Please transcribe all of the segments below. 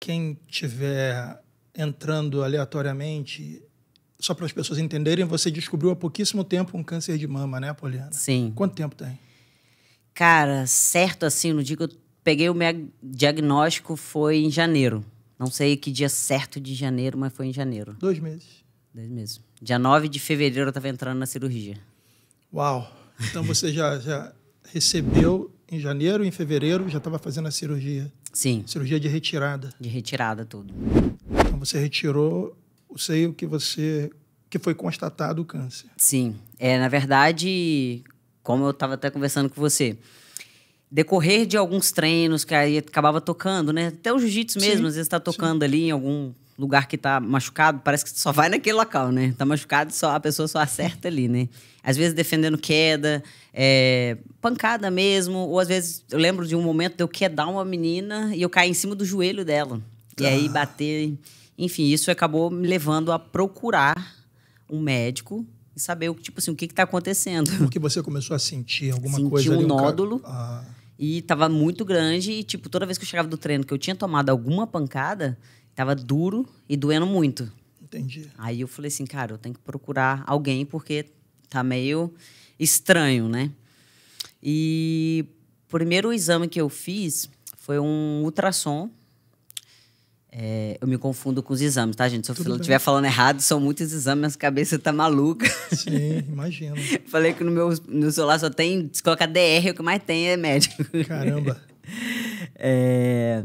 quem tiver entrando aleatoriamente, só para as pessoas entenderem, você descobriu há pouquíssimo tempo um câncer de mama, né, Poliana? Sim. Quanto tempo tem? Cara, certo assim, no dia que eu peguei o meu diagnóstico foi em janeiro. Não sei que dia certo de janeiro, mas foi em janeiro. Dois meses. Dois meses. Dia 9 de fevereiro eu estava entrando na cirurgia. Uau! Então você já, já recebeu em janeiro, em fevereiro, já estava fazendo a cirurgia. Sim. Cirurgia de retirada. De retirada, tudo. Então você retirou o seio que você que foi constatado o câncer. Sim. É, na verdade, como eu estava até conversando com você, decorrer de alguns treinos que aí acabava tocando, né? Até o jiu-jitsu mesmo, Sim. às vezes está tocando Sim. ali em algum lugar que tá machucado, parece que só vai naquele local, né? Tá machucado, só a pessoa só acerta ali, né? Às vezes defendendo queda, é, pancada mesmo, ou às vezes eu lembro de um momento de eu quedar uma menina e eu caí em cima do joelho dela. E ah. aí bater, enfim, isso acabou me levando a procurar um médico e saber o tipo assim, o que está acontecendo. Porque você começou a sentir alguma Senti coisa um ali, um nódulo. Ca... Ah. E estava muito grande e tipo, toda vez que eu chegava do treino que eu tinha tomado alguma pancada, Tava duro e doendo muito. Entendi. Aí eu falei assim, cara, eu tenho que procurar alguém porque tá meio estranho, né? E o primeiro exame que eu fiz foi um ultrassom. É, eu me confundo com os exames, tá, gente? Se Tudo eu estiver falando errado, são muitos exames, minha cabeça tá maluca. Sim, imagino. Falei que no meu no celular só tem, se colocar DR, o que mais tem é médico. Caramba. é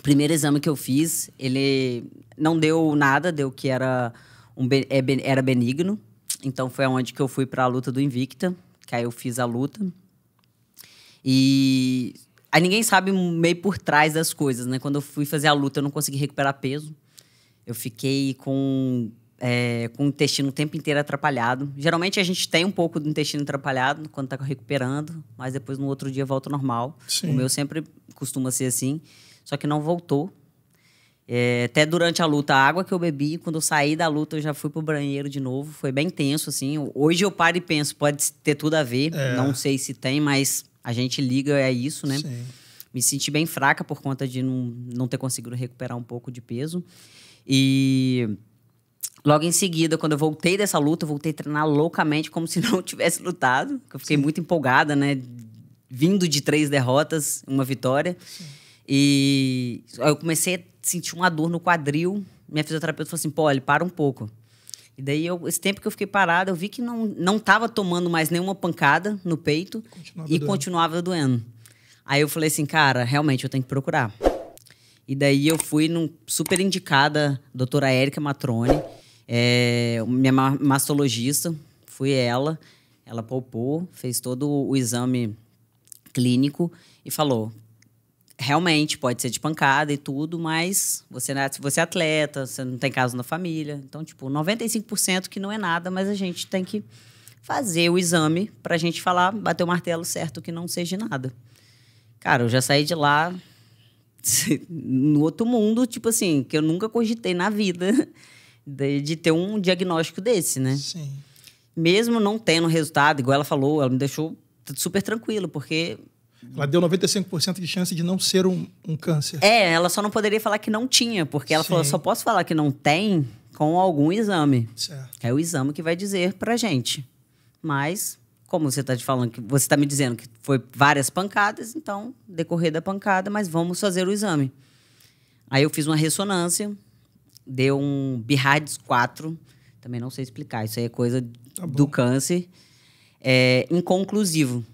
primeiro exame que eu fiz, ele não deu nada, deu que era, um, é era benigno. Então foi onde que eu fui para a luta do Invicta, que aí eu fiz a luta. E aí ninguém sabe meio por trás das coisas, né? Quando eu fui fazer a luta, eu não consegui recuperar peso. Eu fiquei com, é, com o intestino o tempo inteiro atrapalhado. Geralmente a gente tem um pouco do intestino atrapalhado quando está recuperando, mas depois no outro dia volta ao normal. Sim. O meu sempre costuma ser assim só que não voltou. É, até durante a luta, a água que eu bebi, quando eu saí da luta, eu já fui pro banheiro de novo. Foi bem tenso, assim. Hoje eu paro e penso, pode ter tudo a ver. É. Não sei se tem, mas a gente liga, é isso, né? Sim. Me senti bem fraca por conta de não, não ter conseguido recuperar um pouco de peso. E logo em seguida, quando eu voltei dessa luta, eu voltei a treinar loucamente, como se não tivesse lutado. Eu fiquei Sim. muito empolgada, né? Vindo de três derrotas, uma vitória. Sim. E eu comecei a sentir uma dor no quadril. Minha fisioterapeuta falou assim: pô, ele para um pouco. E daí, eu, esse tempo que eu fiquei parada, eu vi que não, não tomando mais nenhuma pancada no peito continuava e doendo. continuava doendo. Aí eu falei assim, cara, realmente eu tenho que procurar. E daí eu fui num super indicada, doutora Érica Matrone, é, minha mastologista, fui ela. Ela poupou, fez todo o exame clínico e falou: realmente pode ser de pancada e tudo, mas você, você é atleta, você não tem caso na família. Então, tipo, 95% que não é nada, mas a gente tem que fazer o exame para a gente falar, bater o martelo certo que não seja nada. Cara, eu já saí de lá no outro mundo, tipo assim, que eu nunca cogitei na vida de, de ter um diagnóstico desse, né? Sim. Mesmo não tendo resultado, igual ela falou, ela me deixou super tranquilo, porque ela deu 95% de chance de não ser um, um, câncer. É, ela só não poderia falar que não tinha, porque ela Sim. falou: só posso falar que não tem com algum exame. Certo. É o exame que vai dizer pra gente. Mas, como você está falando, que você está me dizendo que foi várias pancadas, então, decorrer da pancada, mas vamos fazer o exame. Aí eu fiz uma ressonância, deu um Birrades 4, também não sei explicar, isso aí é coisa tá do câncer, é, inconclusivo.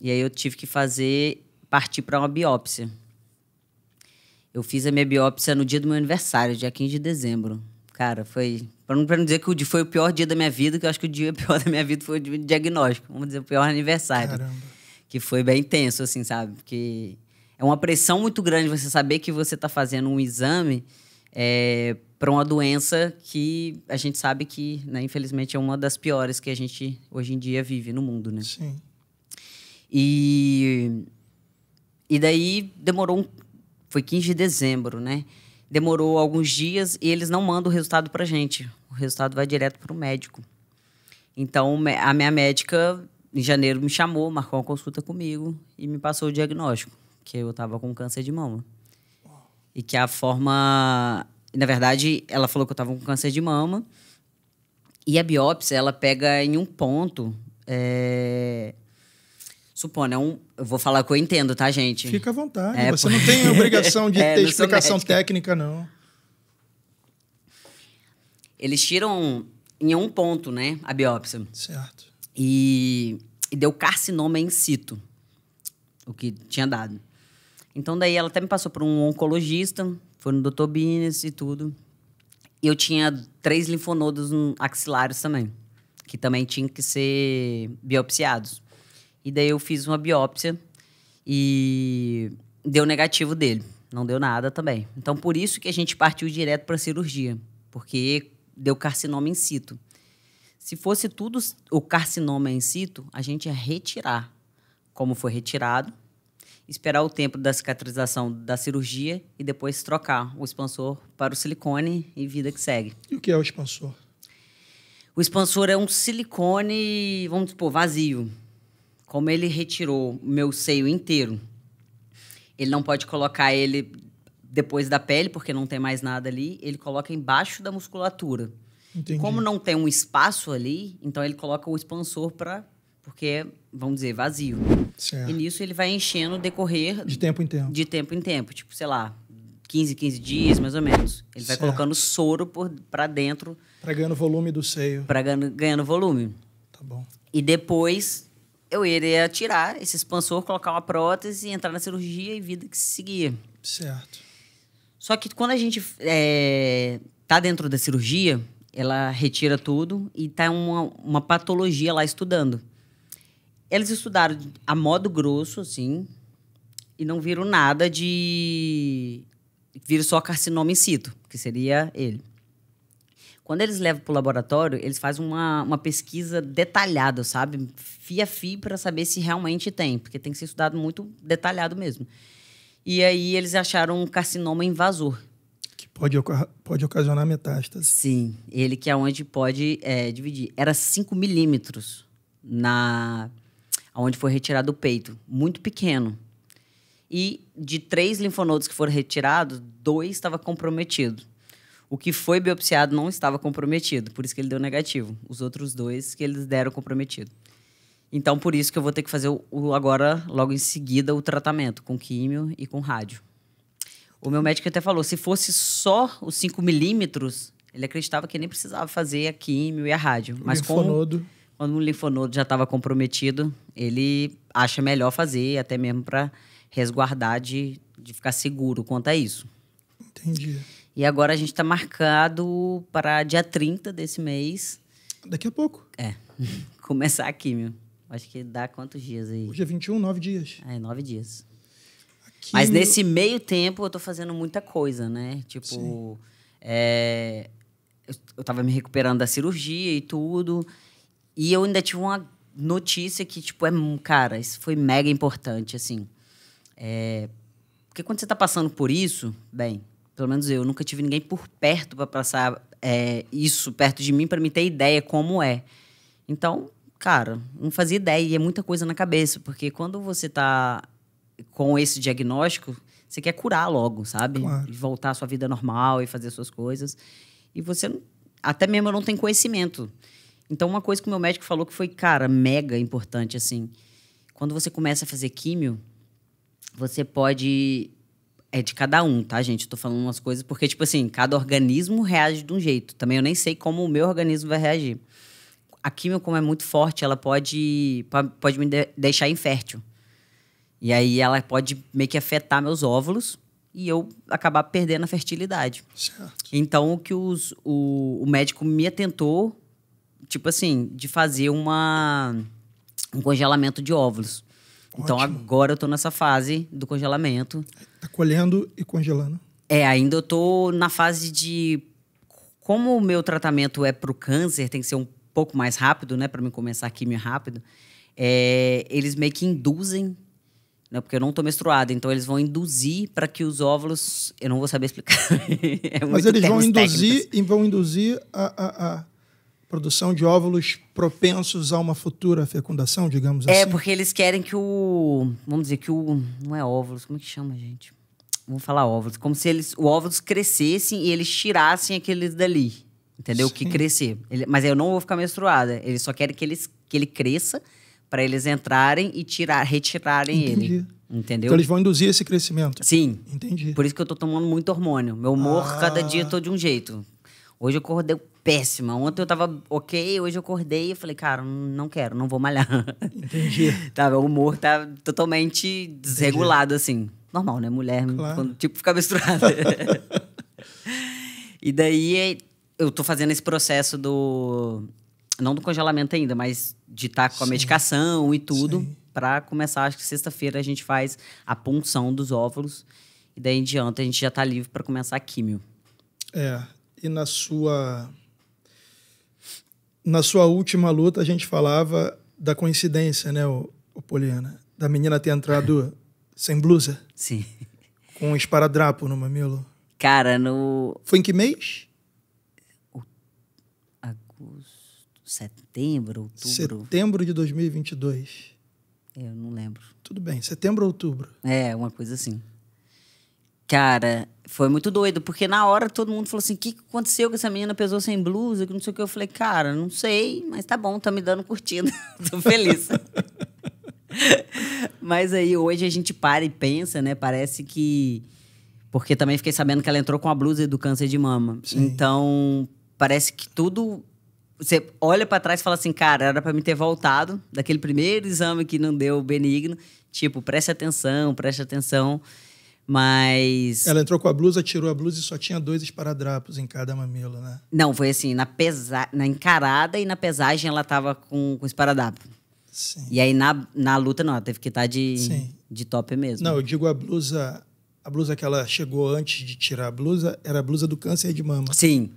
E aí eu tive que fazer partir para uma biópsia. Eu fiz a minha biópsia no dia do meu aniversário, dia 15 de dezembro. Cara, foi. Para não, não dizer que o dia foi o pior dia da minha vida, que eu acho que o dia pior da minha vida foi o diagnóstico. Vamos dizer, o pior aniversário. Caramba. Que foi bem tenso, assim, sabe? Porque é uma pressão muito grande você saber que você está fazendo um exame é, para uma doença que a gente sabe que, né, infelizmente, é uma das piores que a gente hoje em dia vive no mundo, né? Sim. E, e daí demorou, um, foi 15 de dezembro, né? Demorou alguns dias e eles não mandam o resultado para gente. O resultado vai direto para o médico. Então, a minha médica, em janeiro, me chamou, marcou uma consulta comigo e me passou o diagnóstico, que eu estava com câncer de mama. E que a forma. Na verdade, ela falou que eu estava com câncer de mama. E a biópsia, ela pega em um ponto. É Supondo, é um. Eu vou falar que eu entendo, tá, gente? Fica à vontade. É, você não tem obrigação de é, ter explicação técnica, não. Eles tiram em um ponto, né, a biópsia. Certo. E, e deu carcinoma in situ, o que tinha dado. Então, daí ela até me passou para um oncologista, foi no Dr. Bines e tudo. E eu tinha três linfonodos axilares também, que também tinham que ser biopsiados. E daí eu fiz uma biópsia e deu negativo dele. Não deu nada também. Então, por isso que a gente partiu direto para a cirurgia, porque deu carcinoma in situ. Se fosse tudo o carcinoma in situ, a gente ia retirar como foi retirado, esperar o tempo da cicatrização da cirurgia e depois trocar o expansor para o silicone e vida que segue. E o que é o expansor? O expansor é um silicone, vamos supor, vazio. Como ele retirou meu seio inteiro, ele não pode colocar ele depois da pele, porque não tem mais nada ali, ele coloca embaixo da musculatura. Entendi. Como não tem um espaço ali, então ele coloca o expansor para porque é, vamos dizer, vazio. Certo. E nisso ele vai enchendo decorrer de tempo em tempo. De tempo em tempo, tipo, sei lá, 15, 15 dias, mais ou menos. Ele vai colocando soro para dentro. Para ganhando volume do seio. Para ganhando, ganhando volume. Tá bom. E depois eu iria tirar esse expansor, colocar uma prótese, entrar na cirurgia e vida que seguia. Certo. Só que quando a gente é, tá dentro da cirurgia, ela retira tudo e tá uma, uma patologia lá estudando. Eles estudaram a modo grosso, assim, e não viram nada de. Viram só carcinoma in situ, que seria ele. Quando eles levam para o laboratório, eles fazem uma, uma pesquisa detalhada, sabe? Fia a fio para saber se realmente tem, porque tem que ser estudado muito detalhado mesmo. E aí eles acharam um carcinoma invasor. Que pode, pode ocasionar metástase. Sim, ele que é onde pode é, dividir. Era 5 milímetros na onde foi retirado o peito, muito pequeno. E de três linfonodos que foram retirados, dois estava comprometido. O que foi biopsiado não estava comprometido, por isso que ele deu negativo. Os outros dois que eles deram comprometido. Então, por isso que eu vou ter que fazer o, o agora, logo em seguida, o tratamento com químio e com rádio. O meu médico até falou, se fosse só os 5 milímetros, ele acreditava que nem precisava fazer a químio e a rádio. Mas linfonodo. Como, quando o linfonodo já estava comprometido, ele acha melhor fazer, até mesmo para resguardar de, de ficar seguro quanto a isso. Entendi. E agora a gente está marcado para dia 30 desse mês. Daqui a pouco. É. Começar aqui, meu. Acho que dá quantos dias aí? Hoje é 21, nove dias. É, nove dias. Aqui Mas meu... nesse meio tempo eu tô fazendo muita coisa, né? Tipo, é... eu, eu tava me recuperando da cirurgia e tudo. E eu ainda tive uma notícia que, tipo, é. Cara, isso foi mega importante, assim. É... Porque quando você tá passando por isso, bem, pelo menos eu, nunca tive ninguém por perto para passar é, isso perto de mim para me ter ideia como é. Então, cara, não fazia ideia e é muita coisa na cabeça, porque quando você tá com esse diagnóstico, você quer curar logo, sabe? Claro. E voltar à sua vida normal e fazer suas coisas. E você até mesmo não tem conhecimento. Então, uma coisa que o meu médico falou que foi, cara, mega importante assim, quando você começa a fazer químio, você pode é de cada um, tá, gente? Eu tô falando umas coisas porque, tipo assim, cada organismo reage de um jeito. Também eu nem sei como o meu organismo vai reagir. A química, como é muito forte, ela pode, pode me deixar infértil. E aí ela pode meio que afetar meus óvulos e eu acabar perdendo a fertilidade. Certo. Então, o que os, o, o médico me atentou, tipo assim, de fazer uma, um congelamento de óvulos. Então, Ótimo. Então, agora eu tô nessa fase do congelamento. É colhendo e congelando. É, ainda eu tô na fase de como o meu tratamento é para o câncer, tem que ser um pouco mais rápido, né, para mim começar a quimio rápido. É, eles meio que induzem, né, porque eu não estou menstruada, então eles vão induzir para que os óvulos, eu não vou saber explicar. é Mas eles vão induzir e vão induzir a, a, a produção de óvulos propensos a uma futura fecundação, digamos é, assim. É porque eles querem que o, vamos dizer que o não é óvulos, como é que chama, gente? Vamos falar óvulos. Como se eles, o óvulos crescessem e eles tirassem aqueles dali. Entendeu? Sim. Que crescer. Ele, mas eu não vou ficar menstruada. Eles só querem que, eles, que ele cresça para eles entrarem e tirar, retirarem Entendi. ele. Entendeu? Então eles vão induzir esse crescimento. Sim. Entendi. Por isso que eu tô tomando muito hormônio. Meu humor, ah. cada dia, eu tô de um jeito. Hoje eu acordei péssima. Ontem eu tava ok, hoje eu acordei e falei, cara, não quero, não vou malhar. Entendi. tá, meu humor tá totalmente desregulado, Entendi. assim normal, né? Mulher, claro. quando, tipo, ficar menstruada. e daí eu tô fazendo esse processo do. Não do congelamento ainda, mas de estar tá com a Sim. medicação e tudo. para começar, acho que sexta-feira a gente faz a punção dos óvulos. E daí em diante a gente já tá livre para começar a químio. É. E na sua. Na sua última luta, a gente falava da coincidência, né, o, o Poliana? Da menina ter entrado sem blusa? Sim. Com um esparadrapo no mamilo? Cara, no. Foi em que mês? Agosto. Setembro, outubro. Setembro de 2022. Eu não lembro. Tudo bem, setembro ou outubro? É, uma coisa assim. Cara, foi muito doido, porque na hora todo mundo falou assim: o que aconteceu que essa menina pesou sem blusa? Que não sei o que. Eu falei, cara, não sei, mas tá bom, tá me dando curtida. Tô feliz. Mas aí hoje a gente para e pensa, né? Parece que. Porque também fiquei sabendo que ela entrou com a blusa do câncer de mama. Sim. Então, parece que tudo. Você olha para trás e fala assim, cara, era para me ter voltado daquele primeiro exame que não deu benigno. Tipo, preste atenção, preste atenção. Mas. Ela entrou com a blusa, tirou a blusa e só tinha dois esparadrapos em cada mamilo, né? Não, foi assim, na, pesa... na encarada e na pesagem ela tava com, com esparadrapo. Sim. E aí na, na luta, não, ela teve que estar tá de, de top mesmo. Não, eu digo a blusa. A blusa que ela chegou antes de tirar a blusa era a blusa do câncer de mama. Sim.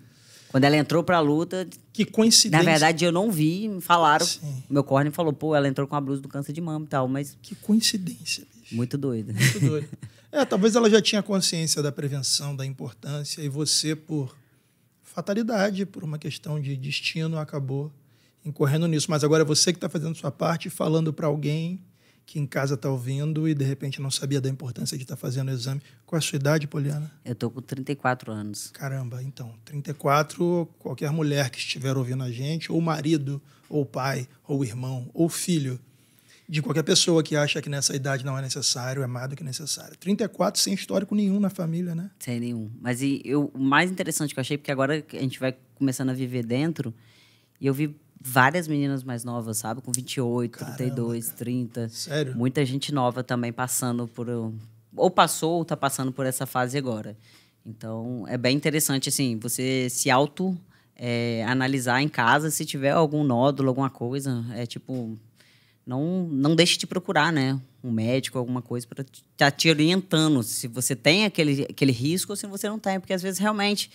Quando ela entrou pra luta. Que coincidência. Na verdade, eu não vi, me falaram. Sim. Meu corne falou, pô, ela entrou com a blusa do câncer de mama e tal, mas. Que coincidência, bicho. Muito doido. Muito doido. é, talvez ela já tinha consciência da prevenção, da importância, e você, por fatalidade, por uma questão de destino, acabou incorrendo nisso. Mas agora é você que está fazendo sua parte, falando para alguém que em casa está ouvindo e de repente não sabia da importância de estar tá fazendo o exame. Qual é a sua idade, Poliana? Eu estou com 34 anos. Caramba, então, 34, qualquer mulher que estiver ouvindo a gente, ou marido, ou pai, ou irmão, ou filho, de qualquer pessoa que acha que nessa idade não é necessário, é mais do que necessário. 34 sem histórico nenhum na família, né? Sem nenhum. Mas e eu, o mais interessante que eu achei, porque agora a gente vai começando a viver dentro, e eu vi várias meninas mais novas, sabe? Com 28, Caramba, 32, cara. 30. Sério? Muita gente nova também passando por. Ou passou ou tá passando por essa fase agora. Então, é bem interessante, assim, você se auto. É, analisar em casa se tiver algum nódulo, alguma coisa. É tipo, não, não deixe de procurar, né? Um médico, alguma coisa, para estar tá te orientando se você tem aquele, aquele risco ou se você não tem. Porque às vezes realmente,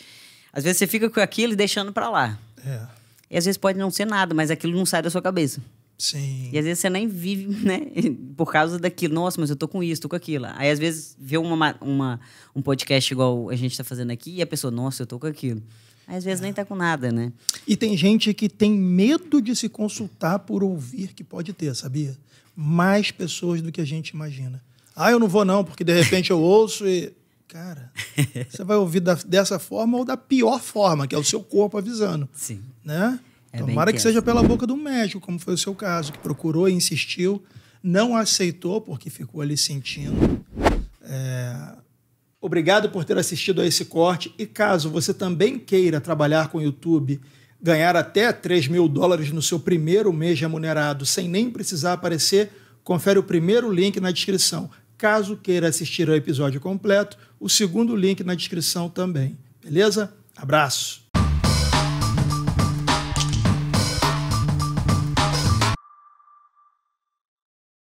às vezes você fica com aquilo e deixando para lá. É. E às vezes pode não ser nada, mas aquilo não sai da sua cabeça. Sim. E às vezes você nem vive, né? Por causa daquilo. Nossa, mas eu tô com isso, tô com aquilo. Aí às vezes vê uma, uma, um podcast igual a gente tá fazendo aqui e a pessoa, nossa, eu tô com aquilo. Aí, às vezes é. nem tá com nada, né? E tem gente que tem medo de se consultar por ouvir que pode ter, sabia? Mais pessoas do que a gente imagina. Ah, eu não vou não, porque de repente eu ouço e cara, você vai ouvir da, dessa forma ou da pior forma, que é o seu corpo avisando. Sim. Né? É Tomara que seja pela boca do médico, como foi o seu caso, que procurou e insistiu, não aceitou porque ficou ali sentindo. É... Obrigado por ter assistido a esse corte. E caso você também queira trabalhar com o YouTube, ganhar até 3 mil dólares no seu primeiro mês remunerado sem nem precisar aparecer, confere o primeiro link na descrição. Caso queira assistir ao episódio completo, o segundo link na descrição também. Beleza? Abraço!